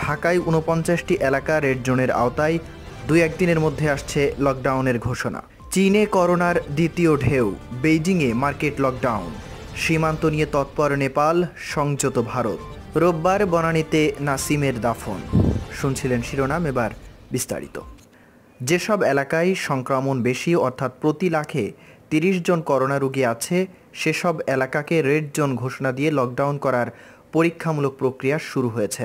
ঢাকায় উনপঞ্চাশটি এলাকা রেড জোনের আওতায় দুই একদিনের মধ্যে আসছে লকডাউনের ঘোষণা চীনে করোনার দ্বিতীয় ঢেউ বেইজিংয়ে মার্কেট লকডাউন সীমান্ত নিয়ে তৎপর নেপাল সংযত ভারত রোববার বনানীতে নাসিমের দাফন শুনছিলেন শিরোনাম এবার বিস্তারিত যেসব এলাকায় সংক্রমণ বেশি অর্থাৎ প্রতি লাখে তিরিশ জন করোনা রোগী আছে সেসব এলাকাকে রেড জোন ঘোষণা দিয়ে লকডাউন করার পরীক্ষামূলক প্রক্রিয়া শুরু হয়েছে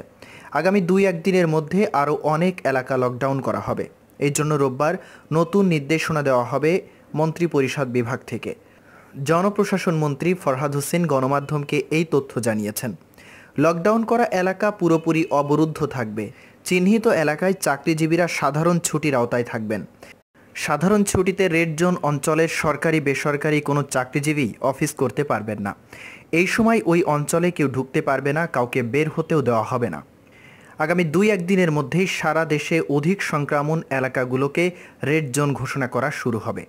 আগামী দুই একদিনের মধ্যে আরও অনেক এলাকা লকডাউন করা হবে এর জন্য রোববার নতুন নির্দেশনা দেওয়া হবে মন্ত্রিপরিষদ বিভাগ থেকে জনপ্রশাসন মন্ত্রী ফরহাদ হোসেন গণমাধ্যমকে এই তথ্য জানিয়েছেন লকডাউন করা এলাকা পুরোপুরি অবরুদ্ধ থাকবে চিহ্নিত এলাকায় চাকরিজীবীরা সাধারণ ছুটির আওতায় থাকবেন সাধারণ ছুটিতে রেড জোন অঞ্চলের সরকারি বেসরকারি কোনো চাকরিজীবী অফিস করতে পারবেন না এই সময় ওই অঞ্চলে কেউ ঢুকতে পারবে না কাউকে বের হতেও দেওয়া হবে না আগামী দুই একদিনের মধ্যেই সারা দেশে অধিক সংক্রমণ এলাকাগুলোকে রেড জোন ঘোষণা করা শুরু হবে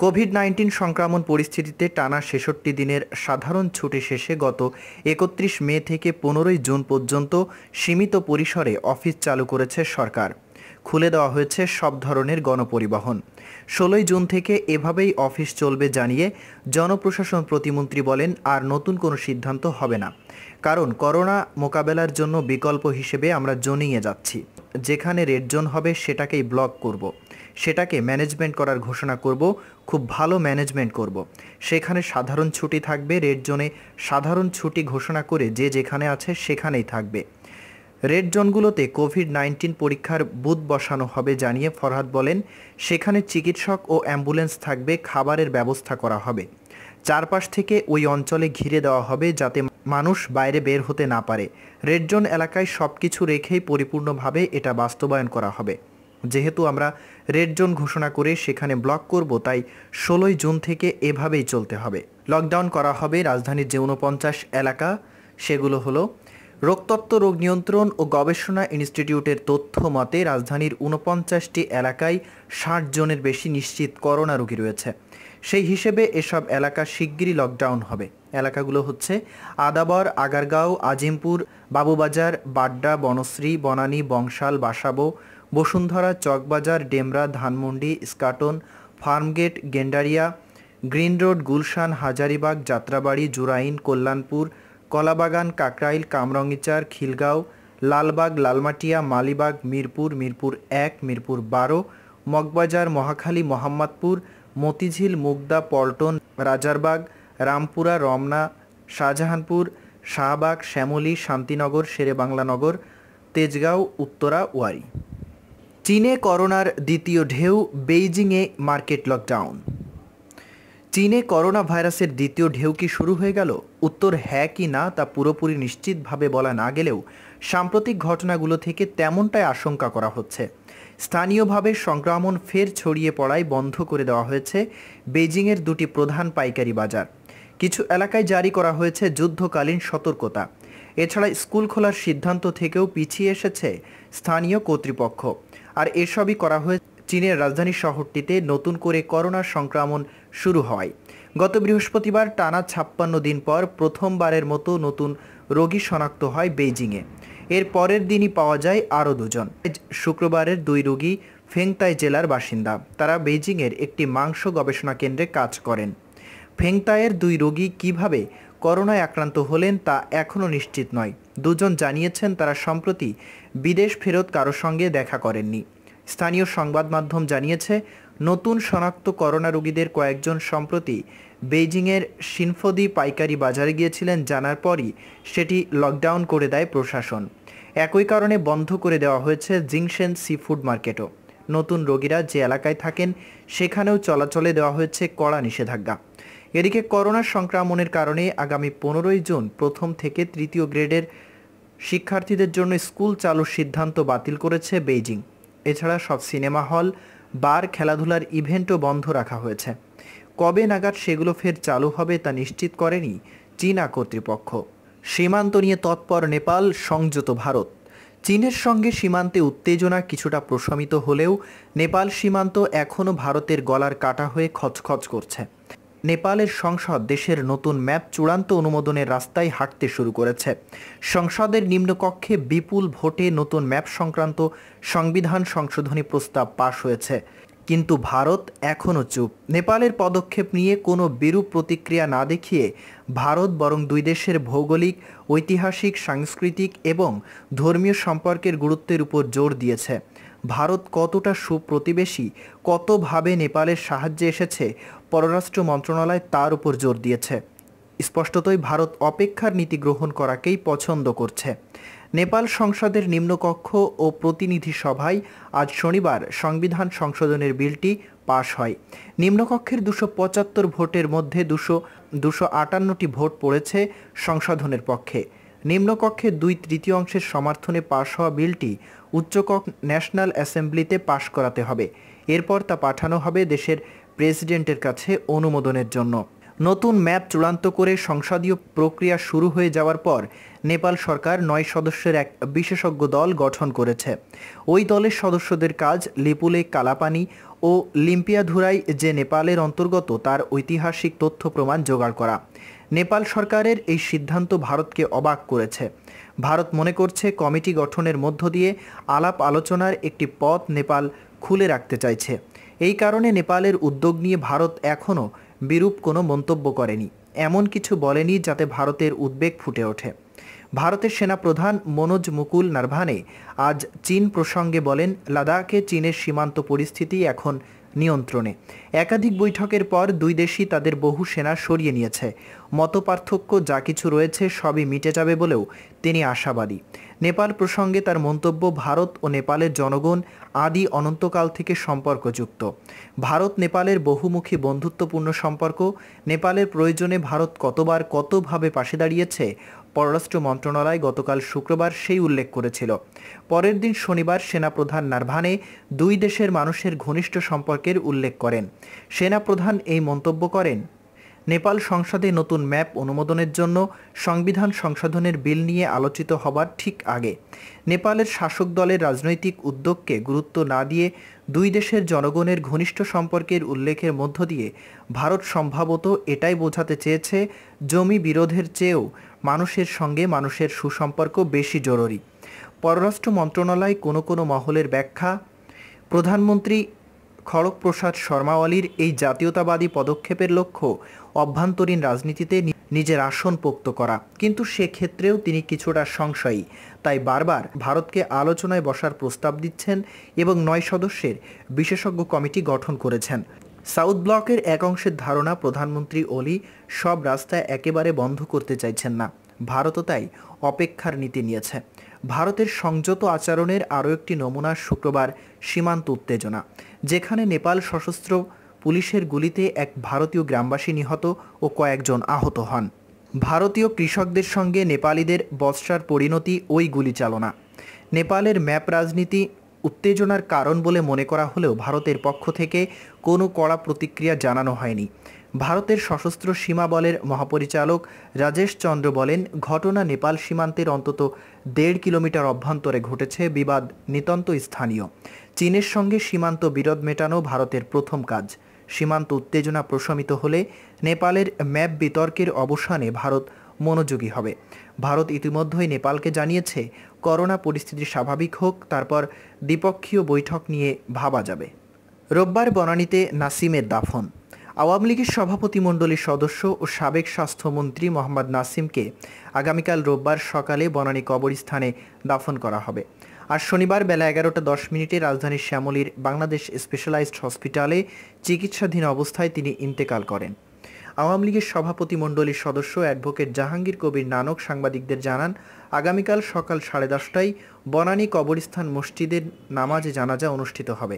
কোভিড নাইন্টিন সংক্রমণ পরিস্থিতিতে টানা ছেষট্টি দিনের সাধারণ ছুটি শেষে গত একত্রিশ মে থেকে পনেরোই জুন পর্যন্ত সীমিত পরিসরে অফিস চালু করেছে সরকার খুলে দেওয়া হয়েছে সব ধরনের গণপরিবহন ষোলোই জুন থেকে এভাবেই অফিস চলবে জানিয়ে জনপ্রশাসন প্রতিমন্ত্রী বলেন আর নতুন কোনো সিদ্ধান্ত হবে না কারণ করোনা মোকাবেলার জন্য বিকল্প হিসেবে আমরা জনিয়ে যাচ্ছি যেখানে রেড জোন হবে সেটাকেই ব্লক করব। সেটাকে ম্যানেজমেন্ট করার ঘোষণা করব খুব ভালো ম্যানেজমেন্ট করব। সেখানে সাধারণ ছুটি থাকবে রেড জোনে সাধারণ ছুটি ঘোষণা করে যে যেখানে আছে সেখানেই থাকবে রেড জোনগুলোতে কোভিড নাইন্টিন পরীক্ষার বুথ বসানো হবে জানিয়ে ফরহাদ বলেন সেখানে চিকিৎসক ও অ্যাম্বুলেন্স থাকবে খাবারের ব্যবস্থা করা হবে চারপাশ থেকে ওই অঞ্চলে ঘিরে দেওয়া হবে যাতে মানুষ বাইরে বের হতে না পারে জোন এলাকায় সব কিছু রেখেই পরিপূর্ণভাবে এটা বাস্তবায়ন করা হবে যেহেতু আমরা রেড জোন ঘোষণা করে সেখানে ব্লক করব তাই ষোলোই জুন থেকে এভাবেই চলতে হবে লকডাউন করা হবে রাজধানীর যে উনপঞ্চাশ এলাকা সেগুলো হলো রোগতত্ত্ব রোগ নিয়ন্ত্রণ ও গবেষণা ইনস্টিটিউটের তথ্য মতে রাজধানীর উনপঞ্চাশটি এলাকায় ষাট জনের বেশি নিশ্চিত করোনা রোগী রয়েছে সেই হিসেবে এসব এলাকা শিগগিরই লকডাউন হবে এলাকাগুলো হচ্ছে আদাবর আগারগাঁও আজিমপুর বাবুবাজার বাড্ডা বনশ্রী বনানী বংশাল বাসাবো বসুন্ধরা চকবাজার ডেমরা ধানমন্ডি স্কাটন ফার্মগেট গেন্ডারিয়া গ্রিন রোড গুলশান হাজারিবাগ যাত্রাবাড়ি জুরাইন কল্যাণপুর কলাবাগান কাকরাইল কামরঙ্গিচার খিলগাঁও লালবাগ লালমাটিয়া মালিবাগ মিরপুর মিরপুর এক মিরপুর বারো মগবাজার মহাখালী মোহাম্মদপুর মতিঝিল মুগদা পল্টন রাজারবাগ রামপুরা রমনা শাহজাহানপুর শাহবাগ শ্যামলী শান্তিনগর শেরেবাংলানগর তেজগাঁও উত্তরা ওয়ারি চীনে করোনার দ্বিতীয় ঢেউ বেইজিংয়ে মার্কেট লকডাউন চীনে করোনা ভাইরাসের দ্বিতীয় ঢেউ কি শুরু হয়ে গেল উত্তর হ্যাঁ কি না তা পুরোপুরি নিশ্চিতভাবে বলা না গেলেও সাম্প্রতিক ঘটনাগুলো থেকে তেমনটাই আশঙ্কা করা হচ্ছে স্থানীয়ভাবে সংক্রমণ ফের ছড়িয়ে পড়ায় বন্ধ করে দেওয়া হয়েছে বেজিংয়ের দুটি প্রধান পাইকারি বাজার কিছু এলাকায় জারি করা হয়েছে যুদ্ধকালীন সতর্কতা এছাড়া স্কুল খোলার সিদ্ধান্ত থেকেও পিছিয়ে এসেছে স্থানীয় কর্তৃপক্ষ আর এসবই করা হয়েছে চীনের রাজধানী শহরটিতে নতুন করে করোনার সংক্রমণ শুরু হয় গত বৃহস্পতিবার টানা ছাপ্পান্ন দিন পর প্রথমবারের মতো নতুন রোগী শনাক্ত হয় বেইজিংয়ে এর পরের দিনই পাওয়া যায় আরও দুজন শুক্রবারের দুই রোগী ফেংতাই জেলার বাসিন্দা তারা বেজিংয়ের একটি মাংস গবেষণা কেন্দ্রে কাজ করেন ফেংতায়ের দুই রোগী কিভাবে করোনায় আক্রান্ত হলেন তা এখনও নিশ্চিত নয় দুজন জানিয়েছেন তারা সম্প্রতি বিদেশ ফেরত কারো সঙ্গে দেখা করেননি স্থানীয় সংবাদ মাধ্যম জানিয়েছে নতুন শনাক্ত করোনা রোগীদের কয়েকজন সম্প্রতি বেইজিংয়ের সিনফদি পাইকারি বাজারে গিয়েছিলেন জানার পরই সেটি লকডাউন করে দেয় প্রশাসন একই কারণে বন্ধ করে দেওয়া হয়েছে জিংশেন সি ফুড মার্কেটও নতুন রোগীরা যে এলাকায় থাকেন সেখানেও চলাচলে দেওয়া হয়েছে কড়া নিষেধাজ্ঞা এদিকে করোনা সংক্রমণের কারণে আগামী পনেরোই জুন প্রথম থেকে তৃতীয় গ্রেডের শিক্ষার্থীদের জন্য স্কুল চালুর সিদ্ধান্ত বাতিল করেছে বেইজিং এছাড়া সব সিনেমা হল বার খেলাধুলার ইভেন্টও বন্ধ রাখা হয়েছে কবে নাগাদ সেগুলো ফের চালু হবে তা নিশ্চিত করেনি চীনা কর্তৃপক্ষ সীমান্ত নিয়ে তৎপর নেপাল সংযত ভারত চীনের সঙ্গে সীমান্তে উত্তেজনা কিছুটা প্রশমিত হলেও নেপাল সীমান্ত এখনও ভারতের গলার কাটা হয়ে খচখচ করছে নেপালের সংসদ দেশের নতুন ম্যাপ চূড়ান্ত অনুমোদনের রাস্তায় হাঁটতে শুরু করেছে সংসদের নিম্নকক্ষে বিপুল ভোটে নতুন ম্যাপ সংক্রান্ত সংবিধান সংশোধনী প্রস্তাব পাশ হয়েছে কিন্তু ভারত এখনও চুপ নেপালের পদক্ষেপ নিয়ে কোনো বিরূপ প্রতিক্রিয়া না দেখিয়ে ভারত বরং দুই দেশের ভৌগোলিক ঐতিহাসিক সাংস্কৃতিক এবং ধর্মীয় সম্পর্কের গুরুত্বের উপর জোর দিয়েছে ভারত কতটা সুপ্রতিবেশী কতভাবে নেপালের সাহায্যে এসেছে পররাষ্ট্র মন্ত্রণালয় তার উপর জোর দিয়েছে স্পষ্টতই ভারত অপেক্ষার নীতি গ্রহণ করাকেই পছন্দ করছে নেপাল সংসদের নিম্নকক্ষ ও প্রতিনিধি সভায় আজ শনিবার সংবিধান সংশোধনের বিলটি পাশ হয় নিম্নকক্ষের দুশো পঁচাত্তর ভোটের মধ্যে দুশো দুশো আটান্নটি ভোট পড়েছে সংশোধনের পক্ষে নিম্নকক্ষে দুই তৃতীয়াংশের সমর্থনে পাশ হওয়া বিলটি উচ্চকক ন্যাশনাল অ্যাসেম্বলিতে পাশ করাতে হবে এরপর তা পাঠানো হবে দেশের প্রেসিডেন্টের কাছে অনুমোদনের জন্য নতুন ম্যাপ চূড়ান্ত করে সংসদীয় প্রক্রিয়া শুরু হয়ে যাওয়ার পর নেপাল সরকার নয় সদস্যের এক বিশেষজ্ঞ দল গঠন করেছে ওই দলের সদস্যদের কাজ লিপুলে কালাপানি ও লিম্পিয়াধুরাই যে নেপালের অন্তর্গত তার ঐতিহাসিক তথ্য প্রমাণ জোগাড় করা নেপাল সরকারের এই সিদ্ধান্ত ভারতকে অবাক করেছে ভারত মনে করছে কমিটি গঠনের মধ্য দিয়ে আলাপ আলোচনার একটি পথ নেপাল খুলে রাখতে চাইছে এই কারণে নেপালের উদ্যোগ নিয়ে ভারত এখনও বিরূপ কোনো মন্তব্য করেনি এমন কিছু বলেনি যাতে ভারতের উদ্বেগ ফুটে ওঠে ভারতের সেনাপ্রধান মনোজ মুকুল নারভানে আজ চীন প্রসঙ্গে বলেন লাদাখে চীনের সীমান্ত পরিস্থিতি এখন নিয়ন্ত্রণে একাধিক বৈঠকের পর দুই দেশই তাদের বহু সেনা সরিয়ে নিয়েছে মতপার্থক্য যা কিছু রয়েছে সবই মিটে যাবে বলেও তিনি আশাবাদী নেপাল প্রসঙ্গে তার মন্তব্য ভারত ও নেপালের জনগণ আদি অনন্তকাল থেকে সম্পর্কযুক্ত ভারত নেপালের বহুমুখী বন্ধুত্বপূর্ণ সম্পর্ক নেপালের প্রয়োজনে ভারত কতবার কতভাবে পাশে দাঁড়িয়েছে পররাষ্ট্র মন্ত্রণালয় গতকাল শুক্রবার সেই উল্লেখ করেছিল পরের দিন শনিবার সেনাপ্রধান নারভানে দুই দেশের মানুষের ঘনিষ্ঠ সম্পর্কের উল্লেখ করেন সেনাপ্রধান এই মন্তব্য করেন নেপাল সংসদে নতুন ম্যাপ অনুমোদনের জন্য সংবিধান সংশোধনের বিল নিয়ে আলোচিত হবার ঠিক আগে নেপালের শাসক দলের রাজনৈতিক উদ্যোগকে গুরুত্ব না দিয়ে দুই দেশের জনগণের ঘনিষ্ঠ সম্পর্কের উল্লেখের মধ্য দিয়ে ভারত সম্ভবত এটাই বোঝাতে চেয়েছে জমি বিরোধের চেয়েও মানুষের সঙ্গে মানুষের সুসম্পর্ক বেশি জরুরি পররাষ্ট্র মন্ত্রণালয় কোনো কোনো মহলের ব্যাখ্যা প্রধানমন্ত্রী খড়গপ্রসাদ শর্মা এই জাতীয়তাবাদী পদক্ষেপের লক্ষ্য অভ্যন্তরীণ রাজনীতিতে নিজের আসন পোক্ত করা কিন্তু সেক্ষেত্রেও তিনি কিছুটা সংশয়ী তাই বারবার ভারতকে আলোচনায় বসার প্রস্তাব দিচ্ছেন এবং নয় সদস্যের বিশেষজ্ঞ কমিটি গঠন করেছেন সাউথ ব্লকের এক অংশের ধারণা প্রধানমন্ত্রী অলি সব রাস্তা একেবারে বন্ধ করতে চাইছেন না ভারতও তাই অপেক্ষার নীতি নিয়েছে ভারতের সংযত আচরণের আরও একটি নমুনা শুক্রবার সীমান্ত উত্তেজনা যেখানে নেপাল সশস্ত্র পুলিশের গুলিতে এক ভারতীয় গ্রামবাসী নিহত ও কয়েকজন আহত হন ভারতীয় কৃষকদের সঙ্গে নেপালিদের বস্ত্রার পরিণতি ওই গুলি চালনা নেপালের ম্যাপ রাজনীতি উত্তেজনার কারণ বলে মনে করা হলেও ভারতের পক্ষ থেকে কোনো কড়া প্রতিক্রিয়া জানানো হয়নি ভারতের সশস্ত্র সীমা বলের মহাপরিচালক রাজেশ চন্দ্র বলেন ঘটনা নেপাল সীমান্তের অন্তত দেড় কিলোমিটার অভ্যন্তরে ঘটেছে বিবাদ নিতান্ত স্থানীয় চীনের সঙ্গে সীমান্ত বিরোধ মেটানো ভারতের প্রথম কাজ সীমান্ত উত্তেজনা প্রশমিত হলে নেপালের ম্যাপ বিতর্কের অবসানে ভারত মনোযোগী হবে ভারত ইতিমধ্যেই নেপালকে জানিয়েছে করোনা পরিস্থিতি স্বাভাবিক হোক তারপর দ্বিপক্ষীয় বৈঠক নিয়ে ভাবা যাবে রোববার বনানীতে নাসিমের দাফন আওয়ামী লীগের সভাপতিমণ্ডলীর সদস্য ও সাবেক স্বাস্থ্যমন্ত্রী মোহাম্মদ নাসিমকে আগামীকাল রোববার সকালে বনানী কবরস্থানে দাফন করা হবে আর শনিবার বেলা এগারোটা দশ মিনিটে রাজধানীর শ্যামলীর বাংলাদেশ স্পেশালাইজড হসপিটালে চিকিৎসাধীন অবস্থায় তিনি ইন্তেকাল করেন আওয়ামী লীগের সভাপতিমণ্ডলীর সদস্য অ্যাডভোকেট জাহাঙ্গীর কবির নানক সাংবাদিকদের জানান আগামীকাল সকাল সাড়ে দশটায় বনানী কবরস্থান মসজিদের নামাজে জানাজা অনুষ্ঠিত হবে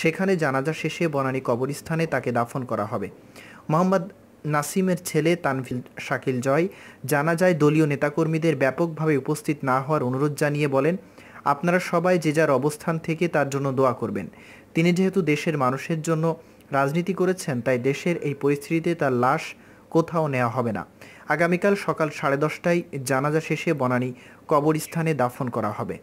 সেখানে জানাজা শেষে বনানী কবরস্থানে তাকে দাফন করা হবে মোহাম্মদ নাসিমের ছেলে তানভিল শাকিল জয় জানাজায় দলীয় নেতাকর্মীদের ব্যাপকভাবে উপস্থিত না হওয়ার অনুরোধ জানিয়ে বলেন আপনারা সবাই যে যার অবস্থান থেকে তার জন্য দোয়া করবেন তিনি যেহেতু দেশের মানুষের জন্য রাজনীতি করেছেন তাই দেশের এই পরিস্থিতিতে তার লাশ কোথাও নেওয়া হবে না আগামীকাল সকাল সাড়ে দশটায় জানাজা শেষে বনানী কবরস্থানে দাফন করা হবে